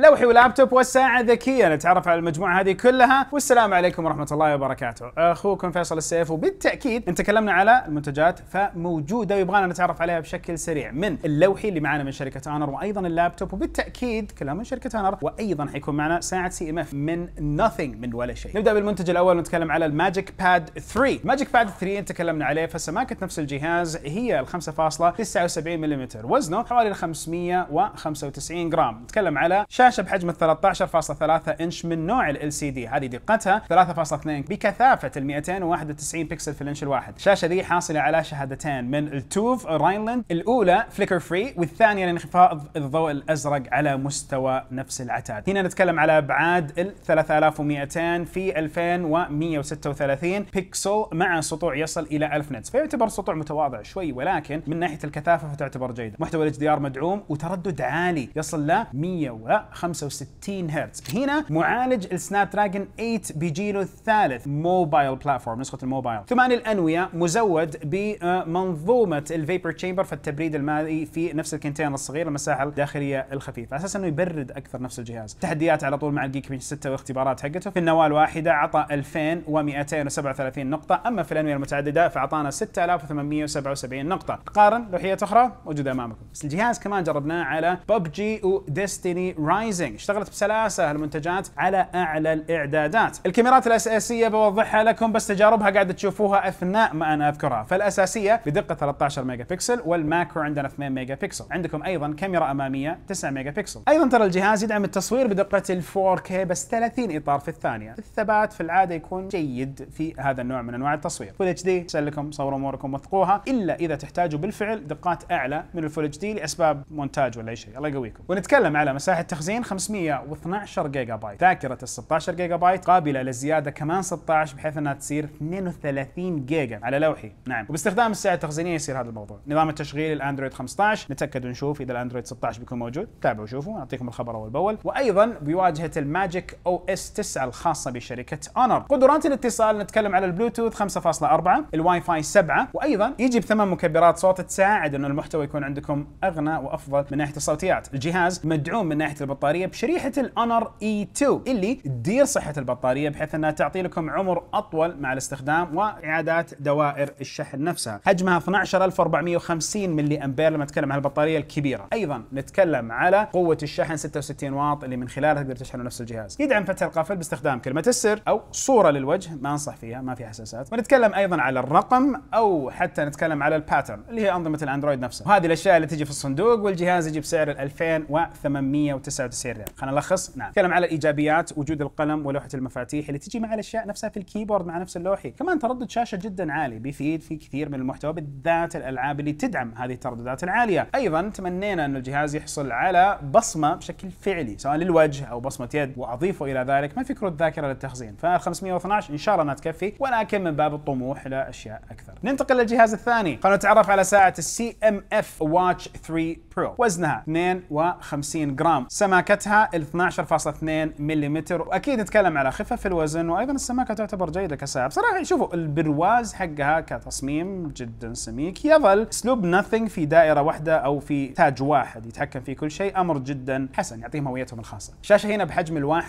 لوحي ولابتوب والساعة ذكية نتعرف على المجموعة هذه كلها والسلام عليكم ورحمة الله وبركاته أخوكم فيصل السيف وبالتأكيد تكلمنا على المنتجات فموجودة ويبغانا نتعرف عليها بشكل سريع من اللوحي اللي معنا من شركة أنر وأيضا اللابتوب وبالتأكيد كلام من شركة أنر وأيضا حيكون معنا ساعة سي ام اف من nothing من ولا شيء نبدأ بالمنتج الأول ونتكلم على الماجيك باد 3 ماجيك باد 3 تكلمنا عليه فسماكة نفس الجهاز هي ال 5.79 ملم وزنه حوالي 595 جرام نتكلم على الشاشه بحجم 13.3 انش من نوع ال LCD هذه دقتها 3.2 بكثافة ال 291 بكسل في الانش الواحد الشاشة ذي حاصلة على شهادتين من التوف راينلاند الأولى فليكر فري والثانية لانخفاض الضوء الأزرق على مستوى نفس العتاد هنا نتكلم على أبعاد ال 3200 في 2136 بكسل مع سطوع يصل إلى 1000 نتس فيعتبر سطوع متواضع شوي ولكن من ناحية الكثافة فتعتبر جيدة محتوى دي ار مدعوم وتردد عالي يصل ل 100 65 هرتز هنا معالج السناب دراجون 8 بجيله الثالث موبايل بلاتفورم نسخه الموبايل ثمان الانويه مزود بمنظومه الفيبر تشامبر فالتبريد المائي في نفس الكنتين الصغير المساحه الداخليه الخفيفه على اساس انه يبرد اكثر نفس الجهاز تحديات على طول مع الجيك بنش 6 واختبارات حقته في النواه الواحده عطى 2237 نقطه اما في الانويه المتعدده فاعطانا 6877 نقطه قارن لوحيات اخرى موجوده امامكم بس الجهاز كمان جربناه على ببجي وديستني راين برايزنج اشتغلت بسلاسه هالمنتجات على اعلى الاعدادات الكاميرات الاساسيه بوضحها لكم بس تجاربها قاعده تشوفوها اثناء ما انا اذكرها فالاساسيه بدقه 13 ميجا بكسل والماكرو عندنا 2 ميجا بكسل عندكم ايضا كاميرا اماميه 9 ميجا بكسل ايضا ترى الجهاز يدعم التصوير بدقه ال 4K بس 30 اطار في الثانيه الثبات في العاده يكون جيد في هذا النوع من انواع التصوير فول اتش دي سلكم صوروا اموركم وثقوها الا اذا تحتاجوا بالفعل دقات اعلى من الفول اتش دي لاسباب مونتاج ولا اي شيء الله يقويكم ونتكلم على مساحه تخزين 2512 جيجا بايت ذاكرة ال 16 جيجا بايت قابلة للزيادة كمان 16 بحيث انها تصير 32 جيجا على لوحي نعم وباستخدام السعة التخزينية يصير هذا الموضوع نظام التشغيل الاندرويد 15 نتأكد ونشوف اذا الاندرويد 16 بيكون موجود تابعوا وشوفوا اعطيكم الخبر اول باول وايضا بواجهة الماجيك او اس 9 الخاصة بشركة اونر قدرات الاتصال نتكلم على البلوتوث 5.4 الواي فاي 7 وايضا يجي بثمان مكبرات صوت تساعد انه المحتوى يكون عندكم اغنى وافضل من ناحية الصوتيات الجهاز مدعوم من ناحية البطارية البطاريه بشريحه الاونر اي 2 اللي تدير صحه البطاريه بحيث انها تعطي لكم عمر اطول مع الاستخدام واعادات دوائر الشحن نفسها حجمها 12450 ملي امبير لما نتكلم عن البطاريه الكبيره ايضا نتكلم على قوه الشحن 66 واط اللي من خلالها تقدر تشحن نفس الجهاز يدعم فتح القفل باستخدام كلمه السر او صوره للوجه ما انصح فيها ما فيها حساسات ونتكلم ايضا على الرقم او حتى نتكلم على الباترن اللي هي انظمه الاندرويد نفسها وهذه الاشياء اللي تجي في الصندوق والجهاز يجي بسعر 2899 199 ريال خلينا نلخص نعم نتكلم على ايجابيات وجود القلم ولوحه المفاتيح اللي تجي مع الاشياء نفسها في الكيبورد مع نفس اللوحي كمان تردد شاشه جدا عالي بيفيد في كثير من المحتوى بالذات الالعاب اللي تدعم هذه الترددات العاليه ايضا تمنينا ان الجهاز يحصل على بصمه بشكل فعلي سواء للوجه او بصمه يد واضيفوا الى ذلك ما في كروت ذاكره للتخزين ف 512 ان شاء الله انها تكفي ولكن من باب الطموح لاشياء اكثر ننتقل للجهاز الثاني خلينا نتعرف على ساعه السي ام اف واتش 3 برو وزنها 52 جرام سماكتها 12.2 ملم واكيد نتكلم على خفه في الوزن وايضا السماكه تعتبر جيده كسعر بصراحه شوفوا البرواز حقها كتصميم جدا سميك يظل اسلوب نثينج في دائره واحده او في تاج واحد يتحكم فيه كل شيء امر جدا حسن يعطيهم هويتهم الخاصه الشاشه هنا بحجم ال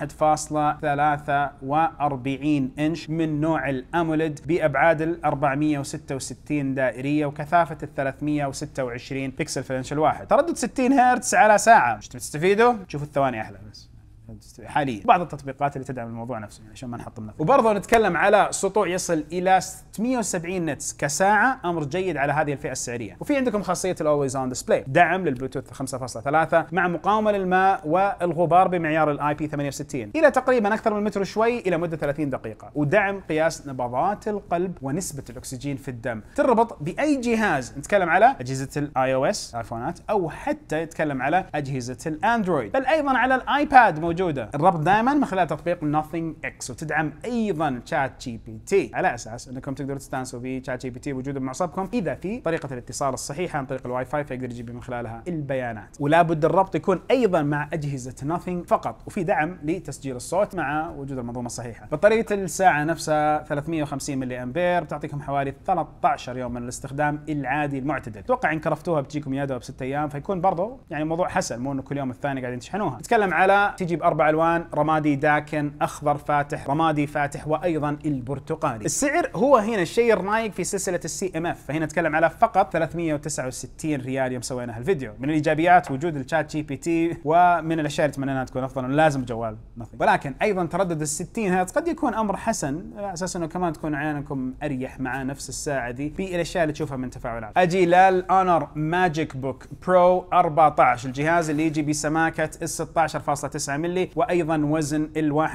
1.43 انش من نوع الاموليد بابعاد ال 466 دائريه وكثافه ال 326 بكسل في الانش الواحد تردد 60 هرتز على ساعه ايش تستفيدوا شوفوا الثواني احلى بس حاليا بعض التطبيقات اللي تدعم الموضوع نفسه يعني عشان ما نحطم فيه وبرضه نتكلم على سطوع يصل الى 670 نتس كساعه امر جيد على هذه الفئه السعريه وفي عندكم خاصيه الاولويز اون ديسبلاي دعم للبلوتوث 5.3 مع مقاومه للماء والغبار بمعيار الاي بي 68 الى تقريبا اكثر من متر شوي الى مده 30 دقيقه ودعم قياس نبضات القلب ونسبه الاكسجين في الدم تربط باي جهاز نتكلم على اجهزه الاي او اس ايفونات او حتى نتكلم على اجهزه الاندرويد بل ايضا على الايباد موجود موجوده الربط دائما من خلال تطبيق Nothing X وتدعم ايضا شات جي بي تي على اساس انكم تقدروا تستانسوا في شات جي بي تي موجوده بمعصبكم اذا في طريقه الاتصال الصحيحه عن طريق الواي فاي فيقدر يجيب من خلالها البيانات ولا بد الربط يكون ايضا مع اجهزه Nothing فقط وفي دعم لتسجيل الصوت مع وجود المنظومه الصحيحه بطاريه الساعه نفسها 350 ملي امبير بتعطيكم حوالي 13 يوم من الاستخدام العادي المعتدل اتوقع ان كرفتوها بتجيكم دوب بست ايام فيكون برضو يعني موضوع حسن مو انه كل يوم الثاني قاعدين تشحنوها نتكلم على تجي اربع الوان رمادي داكن اخضر فاتح رمادي فاتح وايضا البرتقالي السعر هو هنا الشيء الرايق في سلسله السي ام اف فهنا نتكلم على فقط 369 ريال يوم سوينا هالفيديو من الايجابيات وجود الشات جي بي تي ومن الاشياء اللي اتمنى انها تكون افضل لازم جوال nothing. ولكن ايضا تردد ال 60 هرتز قد يكون امر حسن على اساس انه كمان تكون عيانكم اريح مع نفس الساعه دي في الاشياء اللي تشوفها من تفاعلات اجي للاونر ماجيك بوك برو 14 الجهاز اللي يجي بسماكه ال 16.9 ملي مللي وايضا وزن ال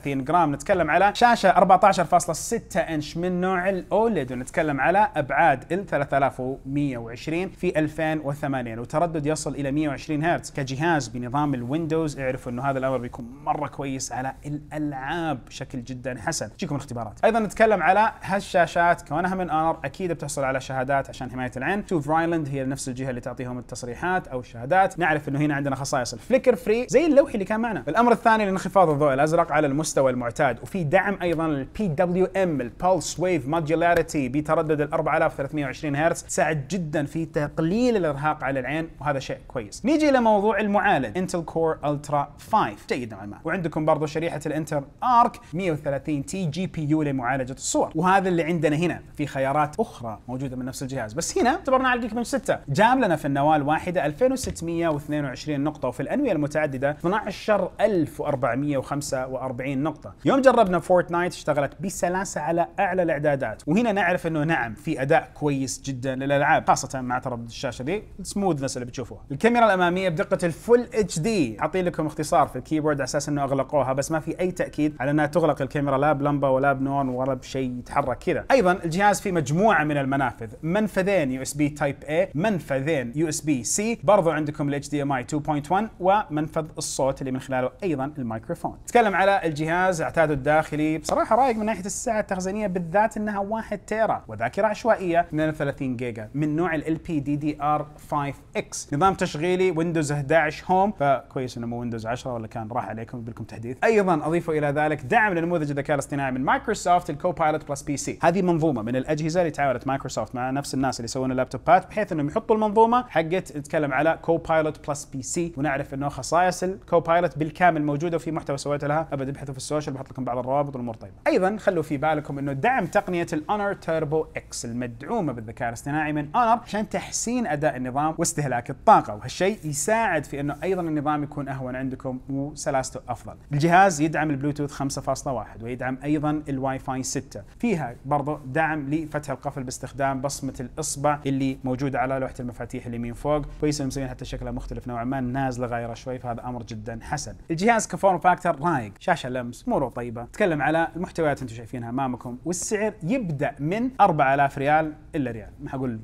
1.39 جرام نتكلم على شاشه 14.6 انش من نوع الاولد ونتكلم على ابعاد ال 3120 في 2080 وتردد يصل الى 120 هرتز كجهاز بنظام الويندوز اعرفوا انه هذا الامر بيكون مره كويس على الالعاب بشكل جدا حسن تجيكم الاختبارات ايضا نتكلم على هالشاشات كونها من انر اكيد بتحصل على شهادات عشان حمايه العين تو فرايلاند هي نفس الجهه اللي تعطيهم التصريحات او الشهادات نعرف انه هنا عندنا خصائص الفليكر فري زي اللوحه اللي كان معنا الامر الثاني لانخفاض الضوء الازرق على المستوى المعتاد وفي دعم ايضا للبي دبليو ام البلس ويف مودولاريتي بتردد ال 4320 هرتز ساعد جدا في تقليل الارهاق على العين وهذا شيء كويس نيجي الى موضوع المعالج انتل كور الترا 5 جيد نوعا ما وعندكم برضه شريحه الانتر ارك 130 تي جي بي يو لمعالجه الصور وهذا اللي عندنا هنا في خيارات اخرى موجوده من نفس الجهاز بس هنا اعتبرنا على الجيك من 6 جاب لنا في النواه الواحده 2622 نقطه وفي الانويه المتعدده 12 10 1445 نقطة يوم جربنا فورتنايت اشتغلت بسلاسة على أعلى الإعدادات وهنا نعرف أنه نعم في أداء كويس جدا للألعاب خاصة مع تردد الشاشة دي السموذنس اللي بتشوفوها الكاميرا الأمامية بدقة الفول اتش دي أعطي لكم اختصار في الكيبورد على أساس أنه أغلقوها بس ما في أي تأكيد على أنها تغلق الكاميرا لا بلمبة ولا بنون ولا بشيء يتحرك كذا أيضا الجهاز فيه مجموعة من المنافذ منفذين يو اس بي تايب A منفذين يو اس بي سي برضو عندكم الاتش دي ام اي 2.1 ومنفذ الصوت اللي من خلاله ايضا الميكروفون. نتكلم على الجهاز اعتاده الداخلي بصراحه رايق من ناحيه السعه التخزينيه بالذات انها 1 تيرا وذاكره عشوائيه 32 جيجا من نوع ال بي دي دي ار 5 اكس، نظام تشغيلي ويندوز 11 هوم فكويس انه مو ويندوز 10 ولا كان راح عليكم بالكم تحديث. ايضا اضيفوا الى ذلك دعم لنموذج الذكاء الاصطناعي من مايكروسوفت الكوبايلوت بلس بي سي، هذه منظومه من الاجهزه اللي تعاونت مايكروسوفت مع نفس الناس اللي يسوون اللابتوبات بحيث انهم يحطوا المنظومه حقت نتكلم على كوبايلوت بلس بي سي ونعرف انه خصائص الكوبايلوت بايلوت بالكامل موجوده وفي محتوى سويته لها ابد ابحثوا في السوشيال بحط لكم بعض الروابط والامور طيبه ايضا خلوا في بالكم انه دعم تقنيه الانر تيربو اكس المدعومه بالذكاء الاصطناعي من انر عشان تحسين اداء النظام واستهلاك الطاقه وهالشيء يساعد في انه ايضا النظام يكون اهون عندكم وسلاسته افضل الجهاز يدعم البلوتوث 5.1 ويدعم ايضا الواي فاي 6 فيها برضو دعم لفتح القفل باستخدام بصمه الاصبع اللي موجوده على لوحه المفاتيح اللي من فوق كويس مسوين حتى شكلها مختلف نوعا ما نازله غايره شوي فهذا امر جدا حسن الجهاز كفورم فاكتور رايق شاشه لمس اموره طيبه تكلم على المحتويات انتم شايفينها امامكم والسعر يبدا من 4000 ريال الا ريال ما حقول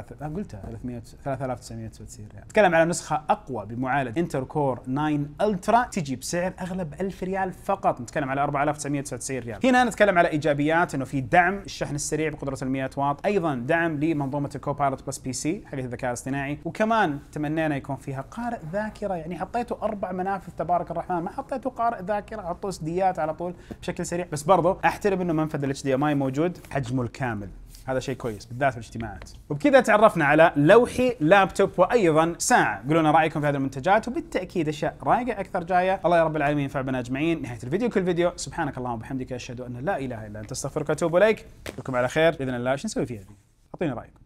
ثلاث آه، قلتها 300 3900 بتصير ريال نتكلم على نسخه اقوى بمعالج انتر كور 9 الترا تجي بسعر اغلى ب 1000 ريال فقط نتكلم على 4999 ريال هنا نتكلم على ايجابيات انه في دعم الشحن السريع بقدره 100 واط ايضا دعم لمنظومه الكوبايلوت بلس بي سي حق الذكاء الاصطناعي وكمان تمنينا يكون فيها قارئ ذاكره يعني حطيته اربع منافذ تبارك الرحمن ما حطيته قارئ ذاكره حطوا سديات على طول بشكل سريع بس برضه احترم انه منفذ الاتش دي ام اي موجود حجمه الكامل هذا شيء كويس بالذات في الاجتماعات وبكذا تعرفنا على لوحي لابتوب وايضا ساعه قولوا لنا رايكم في هذه المنتجات وبالتاكيد اشياء رايقه اكثر جايه الله يا رب العالمين ينفع بنا اجمعين نهايه الفيديو كل فيديو سبحانك اللهم وبحمدك اشهد ان لا اله الا انت استغفرك واتوب اليك نشوفكم على خير باذن الله ايش نسوي فيها اعطيني رايكم